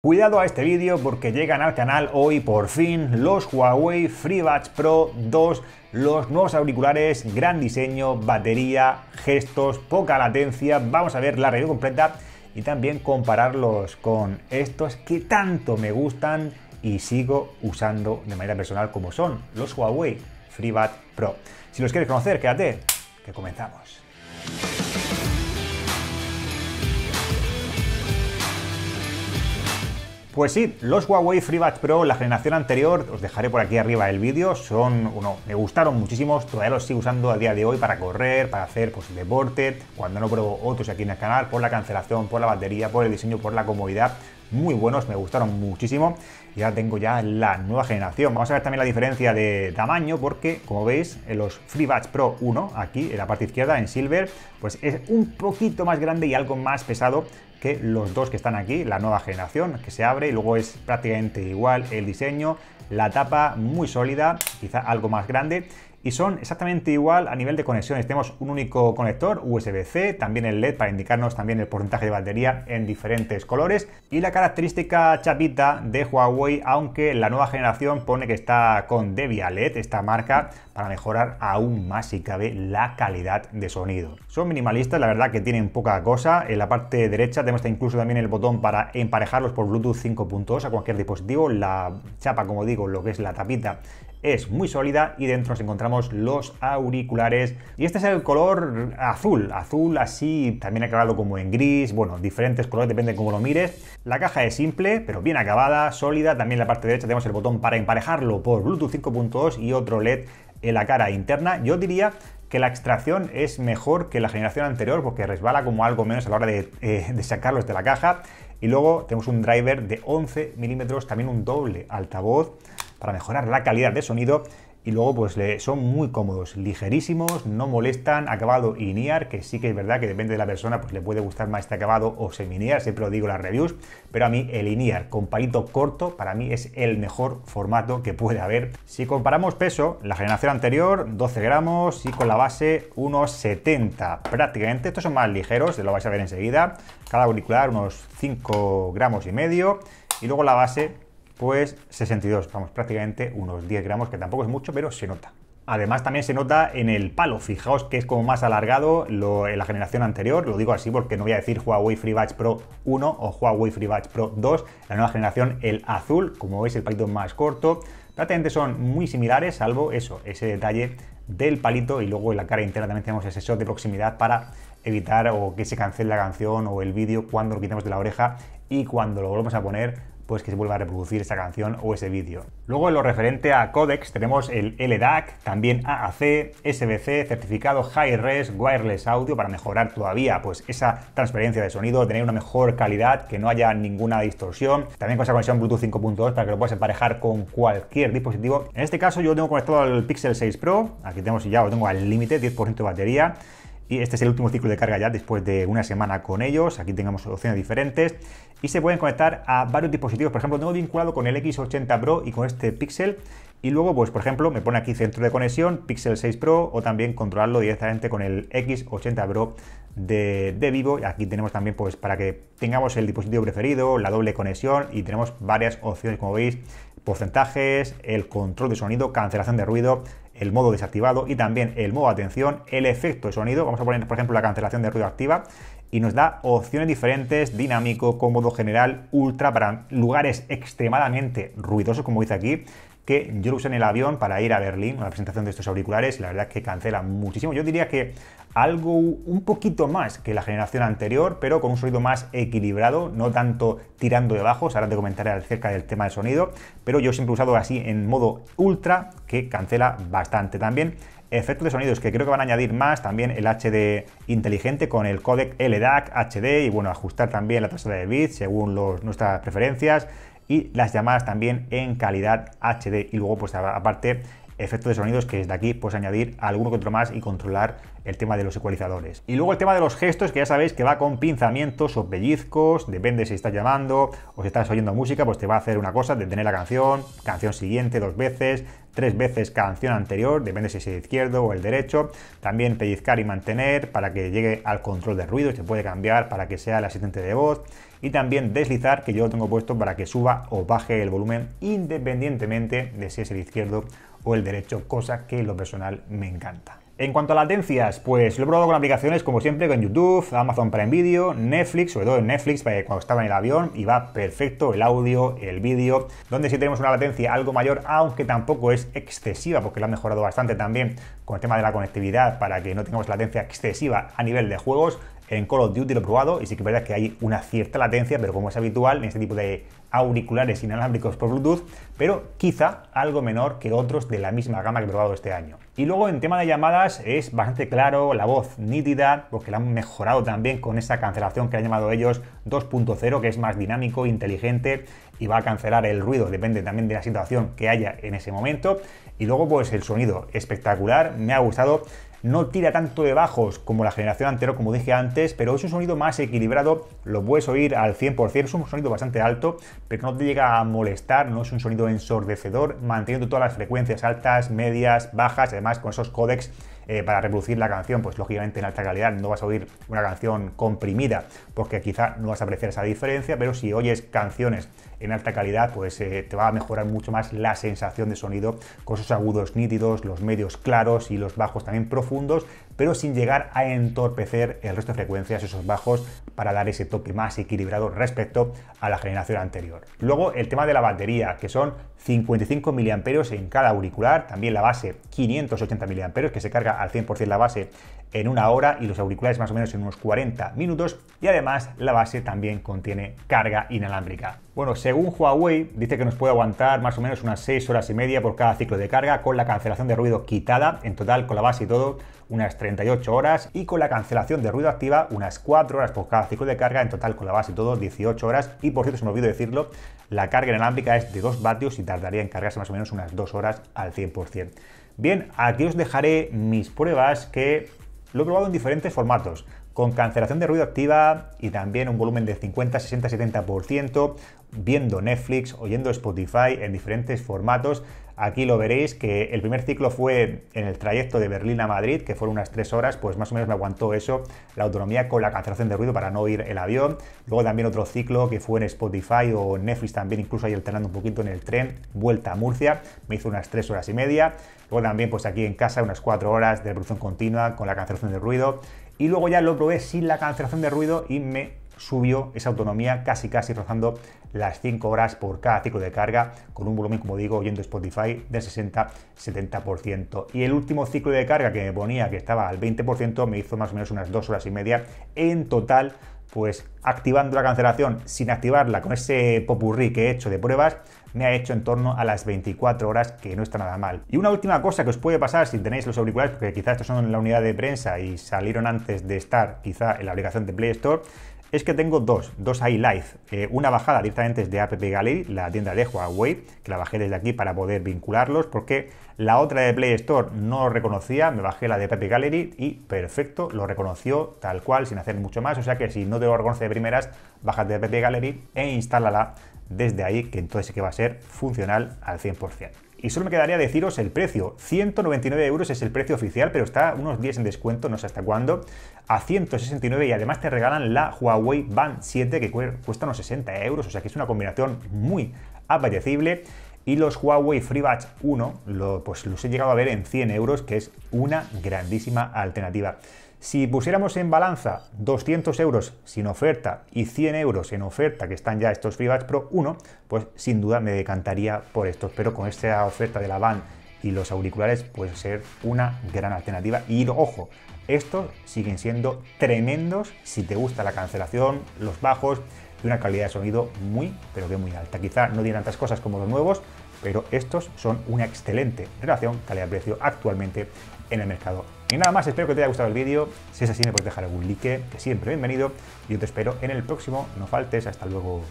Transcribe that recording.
Cuidado a este vídeo porque llegan al canal hoy por fin los Huawei FreeBuds Pro 2, los nuevos auriculares, gran diseño, batería, gestos, poca latencia, vamos a ver la review completa y también compararlos con estos que tanto me gustan y sigo usando de manera personal como son los Huawei FreeBuds Pro. Si los quieres conocer, quédate, que comenzamos. Pues sí, los Huawei FreeBuds Pro, la generación anterior, os dejaré por aquí arriba el vídeo, son, uno, me gustaron muchísimos, todavía los sigo usando a día de hoy para correr, para hacer pues deporte, cuando no pruebo otros aquí en el canal, por la cancelación, por la batería, por el diseño, por la comodidad, muy buenos, me gustaron muchísimo. Ya tengo ya la nueva generación. Vamos a ver también la diferencia de tamaño porque, como veis, en los FreeBuds Pro 1, aquí en la parte izquierda, en Silver, pues es un poquito más grande y algo más pesado que los dos que están aquí, la nueva generación que se abre y luego es prácticamente igual el diseño, la tapa muy sólida, quizá algo más grande y son exactamente igual a nivel de conexiones. Tenemos un único conector USB-C, también el LED para indicarnos también el porcentaje de batería en diferentes colores y la característica chapita de Huawei, aunque la nueva generación pone que está con Devialet LED, esta marca, para mejorar aún más si cabe la calidad de sonido. Son minimalistas, la verdad que tienen poca cosa. En la parte derecha tenemos incluso también el botón para emparejarlos por Bluetooth 5.2 a cualquier dispositivo. La chapa, como digo, lo que es la tapita es muy sólida y dentro nos encontramos los auriculares. Y este es el color azul, azul así también acabado como en gris, bueno, diferentes colores, depende de cómo lo mires. La caja es simple, pero bien acabada, sólida. También en la parte derecha tenemos el botón para emparejarlo por Bluetooth 5.2 y otro LED en la cara interna. Yo diría que la extracción es mejor que la generación anterior porque resbala como algo menos a la hora de, eh, de sacarlos de la caja. Y luego tenemos un driver de 11 milímetros, también un doble altavoz para mejorar la calidad de sonido y luego pues son muy cómodos, ligerísimos, no molestan, acabado INEAR, que sí que es verdad que depende de la persona, pues le puede gustar más este acabado o semi-INEAR, siempre lo digo en las reviews, pero a mí el INEAR con palito corto para mí es el mejor formato que puede haber. Si comparamos peso, la generación anterior 12 gramos y con la base unos 70 prácticamente, estos son más ligeros, lo vais a ver enseguida, cada auricular unos 5 gramos y medio y luego la base pues 62, vamos, prácticamente unos 10 gramos, que tampoco es mucho, pero se nota. Además también se nota en el palo, fijaos que es como más alargado lo, en la generación anterior, lo digo así porque no voy a decir Huawei FreeBuds Pro 1 o Huawei FreeBuds Pro 2, la nueva generación, el azul, como veis el palito más corto, prácticamente son muy similares, salvo eso, ese detalle del palito y luego en la cara interna también tenemos ese shot de proximidad para evitar o que se cancele la canción o el vídeo cuando lo quitamos de la oreja y cuando lo volvemos a poner pues que se vuelva a reproducir esa canción o ese vídeo. Luego en lo referente a codecs tenemos el LDAC, también AAC, SBC, certificado Hi-Res, Wireless Audio para mejorar todavía pues esa transferencia de sonido, tener una mejor calidad, que no haya ninguna distorsión. También con esa conexión Bluetooth 5.2 para que lo puedas emparejar con cualquier dispositivo. En este caso yo lo tengo conectado al Pixel 6 Pro, aquí tenemos ya lo tengo al límite, 10% de batería y este es el último ciclo de carga ya después de una semana con ellos. Aquí tengamos opciones diferentes. Y se pueden conectar a varios dispositivos. Por ejemplo, tengo vinculado con el X80 Pro y con este Pixel. Y luego, pues por ejemplo, me pone aquí centro de conexión, Pixel 6 Pro o también controlarlo directamente con el X80 Pro de, de Vivo. Aquí tenemos también pues para que tengamos el dispositivo preferido, la doble conexión y tenemos varias opciones como veis, porcentajes, el control de sonido, cancelación de ruido, el modo desactivado y también el modo atención, el efecto de sonido, vamos a poner por ejemplo la cancelación de ruido activa y nos da opciones diferentes, dinámico, cómodo, general, ultra para lugares extremadamente ruidosos como dice aquí, que yo lo usé en el avión para ir a Berlín, una presentación de estos auriculares, la verdad es que cancela muchísimo. Yo diría que algo un poquito más que la generación anterior, pero con un sonido más equilibrado, no tanto tirando de bajos, ahora te comentaré acerca del tema del sonido, pero yo siempre he usado así en modo ultra, que cancela bastante también efectos de sonidos que creo que van a añadir más, también el HD inteligente con el codec LDAC HD y bueno, ajustar también la tasa de bits según nuestras preferencias, y las llamadas también en calidad HD. Y luego, pues aparte, efecto de sonidos que desde aquí puedes añadir alguno que otro más y controlar el tema de los ecualizadores. Y luego el tema de los gestos, que ya sabéis que va con pinzamientos o pellizcos, depende si estás llamando o si estás oyendo música, pues te va a hacer una cosa, detener la canción, canción siguiente dos veces, tres veces canción anterior, depende si es el izquierdo o el derecho, también pellizcar y mantener para que llegue al control de ruido, se puede cambiar para que sea el asistente de voz, y también deslizar, que yo lo tengo puesto para que suba o baje el volumen independientemente de si es el izquierdo o el derecho, cosa que lo personal me encanta. En cuanto a latencias, pues lo he probado con aplicaciones como siempre, con YouTube, Amazon Prime Video, Netflix, sobre todo en Netflix, eh, cuando estaba en el avión, y va perfecto el audio, el vídeo, donde sí tenemos una latencia algo mayor, aunque tampoco es excesiva, porque lo han mejorado bastante también con el tema de la conectividad para que no tengamos latencia excesiva a nivel de juegos. En Call of Duty lo he probado y sí que es verdad que hay una cierta latencia, pero como es habitual en este tipo de auriculares inalámbricos por Bluetooth, pero quizá algo menor que otros de la misma gama que he probado este año. Y luego en tema de llamadas es bastante claro, la voz nítida, porque pues la han mejorado también con esa cancelación que han llamado ellos 2.0, que es más dinámico, inteligente y va a cancelar el ruido, depende también de la situación que haya en ese momento. Y luego pues el sonido espectacular, me ha gustado no tira tanto de bajos como la generación anterior, como dije antes, pero es un sonido más equilibrado, lo puedes oír al 100%, es un sonido bastante alto, pero no te llega a molestar, no es un sonido ensordecedor, manteniendo todas las frecuencias altas, medias, bajas, además con esos códex eh, para reproducir la canción, pues lógicamente en alta calidad no vas a oír una canción comprimida, porque quizá no vas a apreciar esa diferencia, pero si oyes canciones en alta calidad, pues eh, te va a mejorar mucho más la sensación de sonido con esos agudos nítidos, los medios claros y los bajos también profundos, pero sin llegar a entorpecer el resto de frecuencias, esos bajos, para dar ese toque más equilibrado respecto a la generación anterior. Luego el tema de la batería, que son 55 miliamperios en cada auricular, también la base 580 miliamperios que se carga al 100% la base en una hora y los auriculares más o menos en unos 40 minutos, y además la base también contiene carga inalámbrica. Bueno, según Huawei, dice que nos puede aguantar más o menos unas 6 horas y media por cada ciclo de carga, con la cancelación de ruido quitada, en total con la base y todo, unas 38 horas, y con la cancelación de ruido activa, unas 4 horas por cada ciclo de carga, en total con la base y todo, 18 horas. Y por cierto, se me olvidó decirlo, la carga inalámbrica es de 2 vatios y tardaría en cargarse más o menos unas 2 horas al 100%. Bien, aquí os dejaré mis pruebas que lo he probado en diferentes formatos con cancelación de ruido activa y también un volumen de 50, 60, 70%, viendo Netflix, oyendo Spotify en diferentes formatos. Aquí lo veréis que el primer ciclo fue en el trayecto de Berlín a Madrid, que fueron unas tres horas, pues más o menos me aguantó eso, la autonomía con la cancelación de ruido para no oír el avión. Luego también otro ciclo que fue en Spotify o Netflix también, incluso ahí alternando un poquito en el tren, vuelta a Murcia, me hizo unas tres horas y media. Luego también pues aquí en casa unas cuatro horas de reproducción continua con la cancelación de ruido y luego ya lo probé sin la cancelación de ruido y me subió esa autonomía casi casi rozando las 5 horas por cada ciclo de carga con un volumen como digo oyendo Spotify del 60-70% y el último ciclo de carga que me ponía que estaba al 20% me hizo más o menos unas 2 horas y media en total pues activando la cancelación sin activarla con ese popurrí que he hecho de pruebas, me ha hecho en torno a las 24 horas, que no está nada mal. Y una última cosa que os puede pasar si tenéis los auriculares, porque quizás estos son la unidad de prensa y salieron antes de estar quizá en la aplicación de Play Store, es que tengo dos, dos iLife. Eh, una bajada directamente desde App Gallery, la tienda de Huawei, que la bajé desde aquí para poder vincularlos, porque la otra de Play Store no lo reconocía, me bajé la de App Gallery y perfecto, lo reconoció tal cual, sin hacer mucho más. O sea que si no te lo reconoce de primeras, baja de App Gallery e instálala desde ahí, que entonces sí que va a ser funcional al 100%. Y solo me quedaría deciros el precio. 199 euros es el precio oficial, pero está unos 10 en descuento, no sé hasta cuándo. A 169 y además te regalan la Huawei Band 7 que cuesta unos 60 euros. O sea que es una combinación muy apetecible. Y los Huawei FreeBuds 1 lo, pues los he llegado a ver en 100 euros, que es una grandísima alternativa. Si pusiéramos en balanza 200 euros sin oferta y 100 euros en oferta, que están ya estos FreeBuds Pro 1, pues sin duda me decantaría por estos. Pero con esta oferta de la van y los auriculares puede ser una gran alternativa. Y ojo, estos siguen siendo tremendos si te gusta la cancelación, los bajos y una calidad de sonido muy, pero que muy alta. Quizá no tienen tantas cosas como los nuevos, pero estos son una excelente relación calidad-precio actualmente en el mercado y nada más, espero que te haya gustado el vídeo. Si es así, me puedes dejar algún like, que siempre bienvenido. Y yo te espero en el próximo. No faltes, hasta luego.